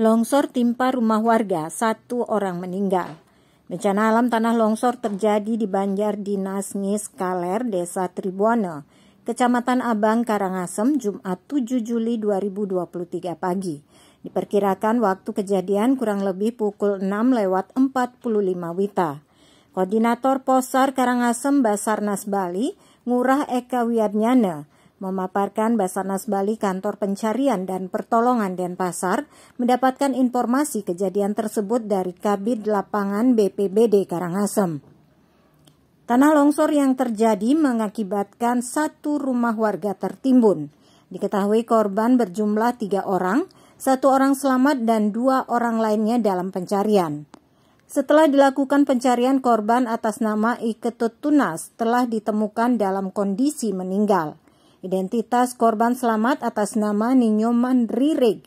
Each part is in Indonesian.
Longsor timpa rumah warga, satu orang meninggal. Bencana alam tanah longsor terjadi di Banjar Dinas Nis Kaler, Desa Tribuana, Kecamatan Abang, Karangasem, Jumat 7 Juli 2023 pagi. Diperkirakan waktu kejadian kurang lebih pukul 6 lewat 45 Wita. Koordinator Posar Karangasem Basarnas Bali, Ngurah Eka Wiadnyana, memaparkan Basarnas Bali Kantor Pencarian dan Pertolongan Denpasar mendapatkan informasi kejadian tersebut dari Kabid Lapangan BPBD Karangasem. Tanah longsor yang terjadi mengakibatkan satu rumah warga tertimbun. Diketahui korban berjumlah tiga orang, satu orang selamat dan dua orang lainnya dalam pencarian. Setelah dilakukan pencarian korban atas nama Iketut Tunas telah ditemukan dalam kondisi meninggal. Identitas korban selamat atas nama Ninyoman Rireg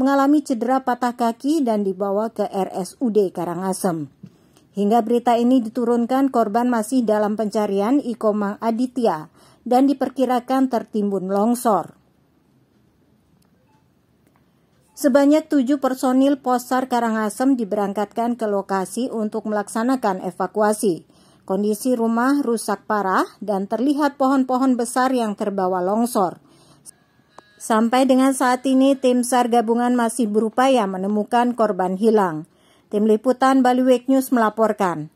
mengalami cedera patah kaki dan dibawa ke RSUD Karangasem. Hingga berita ini diturunkan, korban masih dalam pencarian Ikomang Aditya dan diperkirakan tertimbun longsor. Sebanyak tujuh personil Posar Karangasem diberangkatkan ke lokasi untuk melaksanakan evakuasi. Kondisi rumah rusak parah dan terlihat pohon-pohon besar yang terbawa longsor. Sampai dengan saat ini tim SAR gabungan masih berupaya menemukan korban hilang. Tim liputan Baliwek News melaporkan.